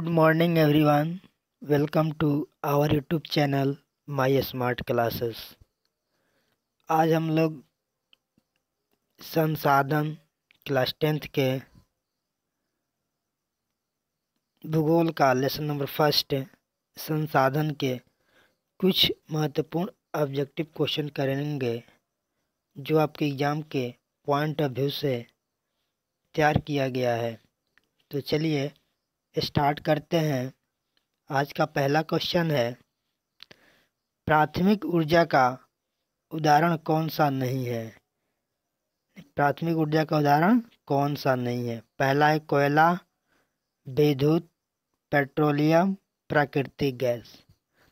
good morning everyone welcome to our YouTube channel my smart classes आज हम लोग संसाधन क्लास टेंथ के भूगोल का लेसन नंबर फर्स्ट संसाधन के कुछ महत्वपूर्ण ऑब्जेक्टिव क्वेश्चन करेंगे जो आपके एग्ज़ाम के पॉइंट ऑफ व्यू से तैयार किया गया है तो चलिए स्टार्ट करते हैं आज का पहला क्वेश्चन है प्राथमिक ऊर्जा का उदाहरण कौन सा नहीं है प्राथमिक ऊर्जा का उदाहरण कौन सा नहीं है पहला है कोयला विद्युत पेट्रोलियम प्राकृतिक गैस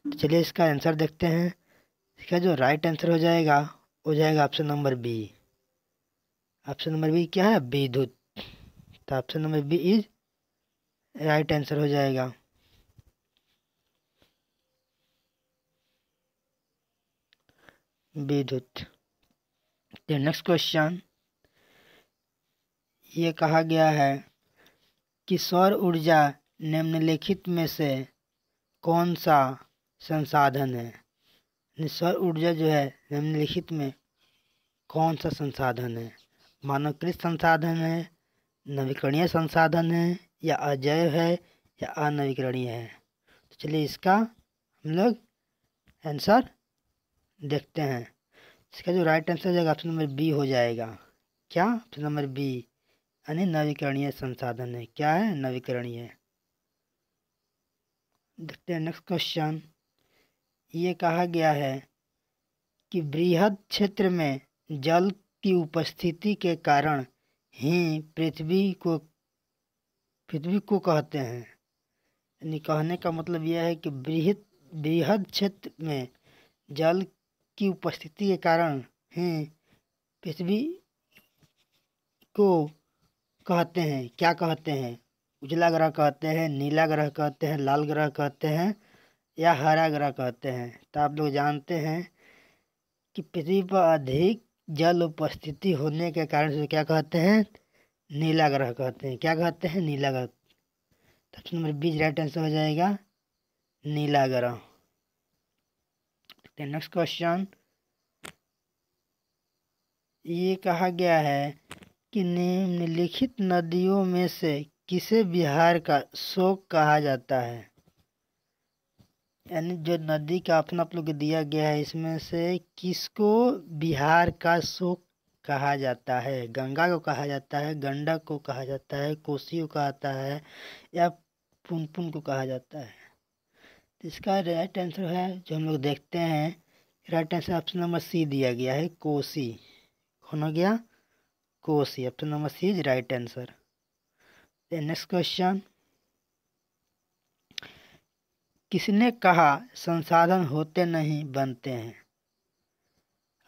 तो चलिए इसका आंसर देखते हैं इसका जो राइट आंसर हो जाएगा हो जाएगा option number B option number B क्या है विद्युत तो option number B is right answer हो जाएगा विद्युत नेक्स्ट क्वेश्चन ये कहा गया है कि सौर ऊर्जा निम्नलिखित में से कौन सा संसाधन है सौर ऊर्जा जो है निम्नलिखित में कौन सा संसाधन है मानव कृषि संसाधन है नवीकरणीय संसाधन है या अजैव है या अनवीकरणीय है तो चलिए इसका हम लोग आंसर देखते हैं इसका जो राइट आंसर हो जाएगा ऑप्शन नंबर बी हो जाएगा क्या ऑप्शन नंबर बी यानी नवीकरणीय संसाधन है क्या है नवीकरणीय देखते हैं नेक्स्ट क्वेश्चन ये कहा गया है कि बृहद क्षेत्र में जल की उपस्थिति के कारण ही पृथ्वी को पृथ्वी को कहते हैं यानी कहने का मतलब यह है कि बृहद बृहद क्षेत्र में जल की उपस्थिति के कारण ही पृथ्वी को कहते हैं क्या कहते हैं उजला ग्रह कहते हैं नीला ग्रह कहते हैं लाल ग्रह कहते हैं या हरा ग्रह कहते हैं तो आप लोग जानते हैं कि पृथ्वी पर अधिक जल उपस्थिति होने के कारण से क्या कहते हैं नीला ग्रह कहते हैं क्या कहते हैं नीला ग्रह तो option number B is right answer हो जाएगा नीला ग्रह नेक्स्ट क्वेश्चन ये कहा गया है कि निम्नलिखित नदियों में से किसे बिहार का शोक कहा जाता है यानी जो नदी का अपना आप लोग दिया गया है इसमें से किसको बिहार का शोक कहा जाता है गंगा को कहा जाता है गंडक को कहा जाता है कोसी को कहा जाता है या पुनपुन को कहा जाता है तो इसका राइट आंसर है जो हम लोग देखते हैं right answer option number C दिया गया है कोसी कौन हो गया कोसी option number C is right answer next question किसने कहा संसाधन होते नहीं बनते हैं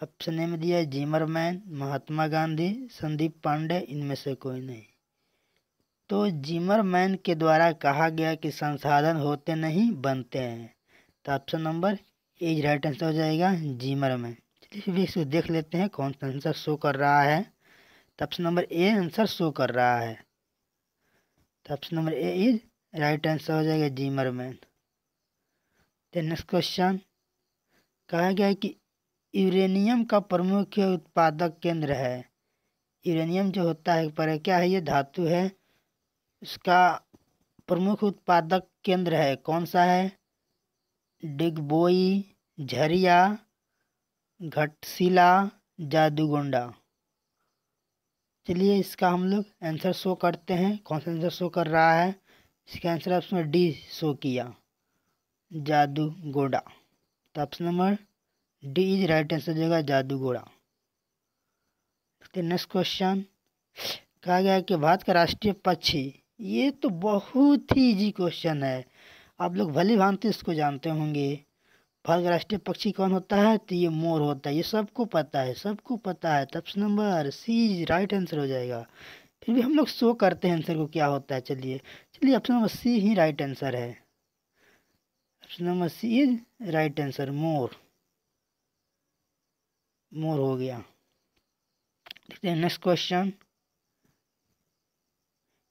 ऑप्शन ए में दिया है मैन महात्मा गांधी संदीप पांडे इनमें से कोई नहीं तो मैन के द्वारा कहा गया कि संसाधन होते नहीं बनते हैं तो option number A right answer हो जाएगा मैन चलिए इसको देख लेते हैं कौन सा आंसर शो कर रहा है तो option number A answer show कर रहा है तो option number A is right answer हो जाएगा जीमर मैन नेक्स्ट क्वेश्चन कहा गया है कि यूरेनियम का प्रमुख उत्पादक केंद्र है यूरेनियम जो होता है पर क्या है ये धातु है इसका प्रमुख उत्पादक केंद्र है कौन सा है डिगबोई झरिया घटशिला जादूगोंडा चलिए इसका हम लोग आंसर शो करते हैं कौन सा आंसर शो कर रहा है इसका आंसर ऑप्शन डी शो किया जादूगोडा तो option number D is right answer जाएगा जादू घोड़ा नेक्स्ट क्वेश्चन कहा गया कि भारत का राष्ट्रीय पक्षी ये तो बहुत ही इजी क्वेश्चन है आप लोग भली भांति इसको जानते होंगे भारत का राष्ट्रीय पक्षी कौन होता है तो ये मोर होता है ये सबको पता है सबको पता है तब नंबर सी राइट आंसर हो जाएगा फिर भी हम लोग शो करते हैं आंसर को क्या होता है चलिए चलिए ऑप्शन नंबर सी ही राइट आंसर है option number C is right answer मोर मोर हो गया देखते हैं नेक्स्ट क्वेश्चन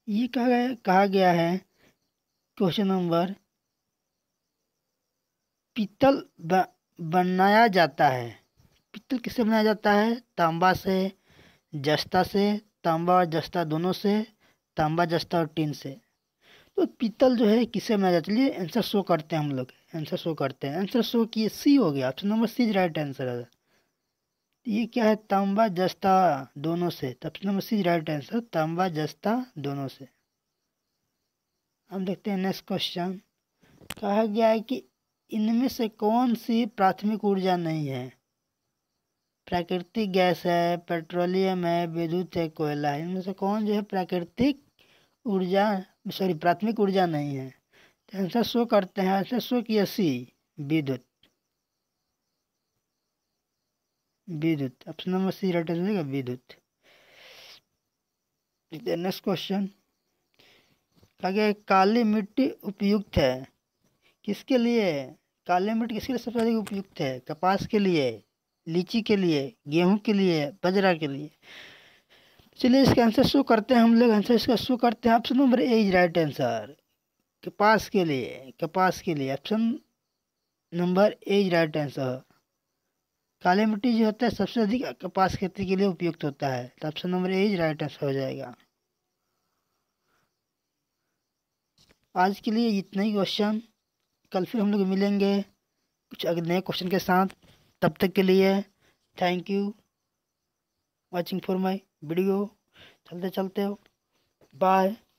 ये कहा गया कहा गया है क्वेश्चन नंबर पीतल बनाया जाता है पीतल किससे बनाया जाता है तांबा से जस्ता से तांबा और जस्ता दोनों से तांबा जस्ता और टीन से तो पीतल जो है किससे बनाया जाता है चलिए आंसर शो करते हैं हम लोग आंसर शो करते हैं आंसर शो किए सी हो गया option number C right answer है ये क्या है तांबा जस्ता दोनों से तब से नंबर सी राइट आंसर तांबा जस्ता दोनों से हम देखते हैं नेक्स्ट क्वेश्चन कहा गया है कि इनमें से कौन सी प्राथमिक ऊर्जा नहीं है प्राकृतिक गैस है पेट्रोलियम है विद्युत है कोयला है इनमें से कौन जो है प्राकृतिक ऊर्जा सॉरी प्राथमिक ऊर्जा नहीं है तो आंसर शो करते हैं आंसर शो किया सी विद्युत विद्युत option number C right answer देगा विद्युत नेक्स्ट क्वेश्चन आगे काली मिट्टी उपयुक्त है किसके लिए काली मिट्टी किसके लिए सबसे अधिक उपयुक्त है कपास के लिए लीची के लिए गेहूं के लिए बजरा के लिए चलिए इसका आंसर शो करते हैं हम लोग आंसर इसका शो करते हैं option number A is right answer कपास के लिए कपास के लिए option number A is right answer काली मिट्टी जो होता है सबसे अधिक कपास खेती के लिए उपयुक्त होता है तो option number A is right answer हो जाएगा आज के लिए इतना ही क्वेश्चन कल फिर हम लोग मिलेंगे कुछ अगर नए क्वेश्चन के साथ तब तक के लिए thank you watching for my video चलते चलते बाय